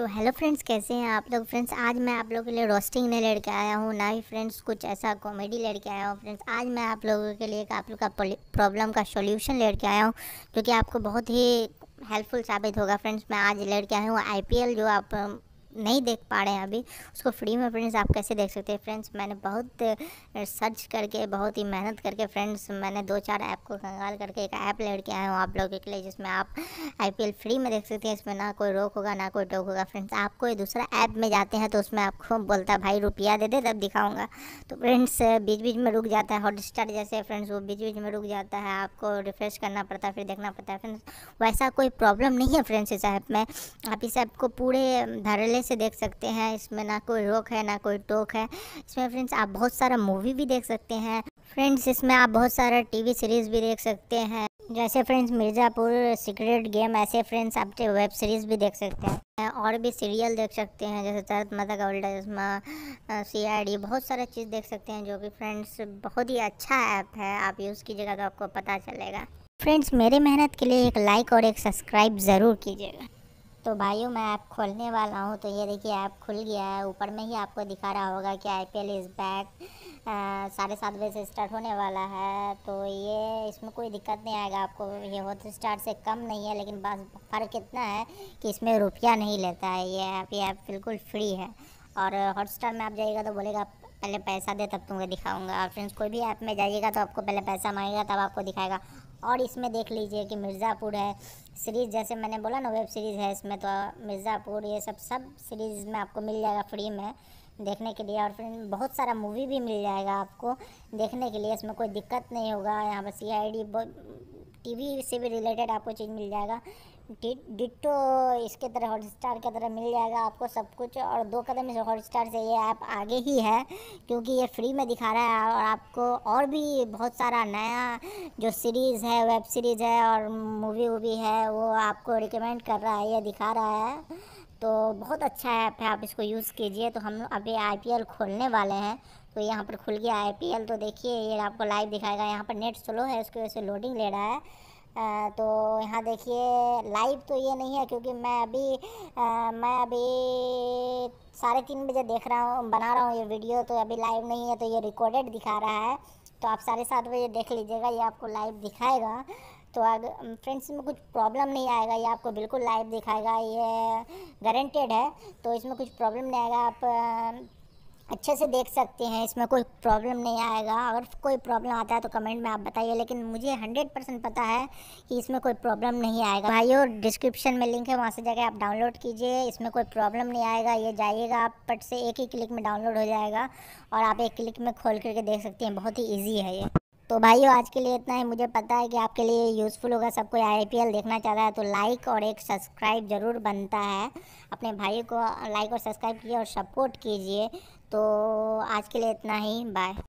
तो hello friends कैसे हैं आप लोग फ्रेंड्स आज मैं आप लोगों के लिए रोस्टिंग नहीं लड़के आया हूँ ना ही फ्रेंड्स कुछ ऐसा कॉमेडी लड़के आया हूँ फ्रेंड्स आज मैं आप लोगों के लिए आप लोग का प्रॉब्लम का सॉल्यूशन लेके आया हूँ जो कि आपको बहुत ही हेल्पफुल साबित होगा फ्रेंड्स मैं आज लड़के आया हूँ आई जो आप नहीं देख पा रहे हैं अभी उसको फ्री में फ्रेंड्स आप कैसे देख सकते हैं फ्रेंड्स मैंने बहुत सर्च करके बहुत ही मेहनत करके फ्रेंड्स मैंने दो चार ऐप को कंगाल करके एक ऐप लेट के आया हूँ आप लोगों के लिए जिसमें आप आई फ्री में देख सकते हैं इसमें ना कोई रोक होगा ना कोई टोक होगा फ्रेंड्स आप कोई दूसरा ऐप में जाते हैं तो उसमें आपको बोलता है भाई रुपया दे दे तब दिखाऊँगा तो फ्रेंड्स बीच बीच में रुक जाता है हॉटस्टार जैसे फ्रेंड्स वो बीच बीच में रुक जाता है आपको रिफ्रेश करना पड़ता है फिर देखना पड़ता है फ्रेंड्स वैसा कोई प्रॉब्लम नहीं है फ्रेंड्स इस ऐप में आप इस ऐप को पूरे धरले मज़े से देख सकते हैं इसमें ना कोई रोक है ना कोई टोक है इसमें फ्रेंड्स आप बहुत सारा मूवी भी देख सकते हैं फ्रेंड्स इसमें आप बहुत सारा टीवी सीरीज़ भी देख सकते हैं जैसे फ्रेंड्स मिर्ज़ापुर सीक्रेट गेम ऐसे फ्रेंड्स आप वेब सीरीज़ भी देख सकते हैं और भी सीरियल देख सकते हैं जैसे तरत मदा गोल्ड चश्मा सी आई डी बहुत सारा चीज़ देख सकते हैं जो कि फ्रेंड्स बहुत ही अच्छा ऐप है आप यूज़ कीजिएगा तो आपको पता चलेगा फ्रेंड्स मेरे मेहनत के लिए एक लाइक और एक सब्सक्राइब ज़रूर कीजिएगा तो भाइयों मैं ऐप खोलने वाला हूँ तो ये देखिए ऐप खुल गया है ऊपर में ही आपको दिखा रहा होगा कि I P L is back साढ़े सात बजे से स्टार्ट होने वाला है तो ये इसमें कोई दिक्कत नहीं आएगा आपको ये हॉट स्टार से कम नहीं है लेकिन बस फ़र्क इतना है कि इसमें रुपया नहीं लेता है ये ऐप ये ऐप बिल्कुल फ्री है और हॉटस्टार में आप जाइएगा तो बोलेगा पहले पैसा दे तब तुमको दिखाऊंगा और फ्रेंड्स कोई भी ऐप में जाइएगा तो आपको पहले पैसा मांगेगा तब आपको दिखाएगा और इसमें देख लीजिए कि मिर्ज़ापुर है सीरीज़ जैसे मैंने बोला ना वेब सीरीज़ है इसमें तो मिर्ज़ापुर ये सब सब सीरीज़ में आपको मिल जाएगा फ्री में देखने के लिए और फिर बहुत सारा मूवी भी मिल जाएगा आपको देखने के लिए इसमें कोई दिक्कत नहीं होगा यहाँ पर सी आई डी वी से भी रिलेटेड आपको चीज़ मिल जाएगा डिट्टो इसके तरह हॉटस्टार की तरह मिल जाएगा आपको सब कुछ और दो कदम इस हॉटस्टार से ये ऐप आगे ही है क्योंकि ये फ्री में दिखा रहा है और आपको और भी बहुत सारा नया जो सीरीज़ है वेब सीरीज़ है और मूवी वूवी है वो आपको रिकमेंड कर रहा है ये दिखा रहा है तो बहुत अच्छा ऐप है आप इसको यूज़ कीजिए तो हम अभी आई खोलने वाले हैं तो यहाँ पर खुल गया आई तो देखिए ये आपको लाइव दिखाएगा यहाँ पर नेट स्लो है उसकी वजह से लोडिंग ले रहा है तो यहाँ देखिए लाइव तो ये नहीं है क्योंकि मैं अभी आ, मैं अभी साढ़े तीन बजे देख रहा हूँ बना रहा हूँ ये वीडियो तो अभी लाइव नहीं है तो ये रिकॉर्डेड दिखा रहा है तो आप साढ़े सात बजे देख लीजिएगा ये आपको लाइव दिखाएगा तो अगर फ्रेंड्स में कुछ प्रॉब्लम नहीं आएगा ये आपको बिल्कुल लाइव दिखाएगा ये गारंटेड है तो इसमें कुछ प्रॉब्लम नहीं आएगा आप अच्छे से देख सकते हैं इसमें कोई प्रॉब्लम नहीं आएगा अगर कोई प्रॉब्लम आता है तो कमेंट में आप बताइए लेकिन मुझे हंड्रेड परसेंट पता है कि इसमें कोई प्रॉब्लम नहीं आएगा भाई और डिस्क्रिप्शन में लिंक है वहाँ से जाकर आप डाउनलोड कीजिए इसमें कोई प्रॉब्लम नहीं आएगा ये जाइएगा आप पट से एक ही क्लिक में डाउनलोड हो जाएगा और आप एक क्लिक में खोल करके देख सकते हैं बहुत ही ईजी है ये तो भाइयों आज के लिए इतना ही मुझे पता है कि आपके लिए यूज़फुल होगा सब कोई एल देखना चाहता है तो लाइक और एक सब्सक्राइब ज़रूर बनता है अपने भाई को लाइक और सब्सक्राइब कीजिए और सपोर्ट कीजिए तो आज के लिए इतना ही बाय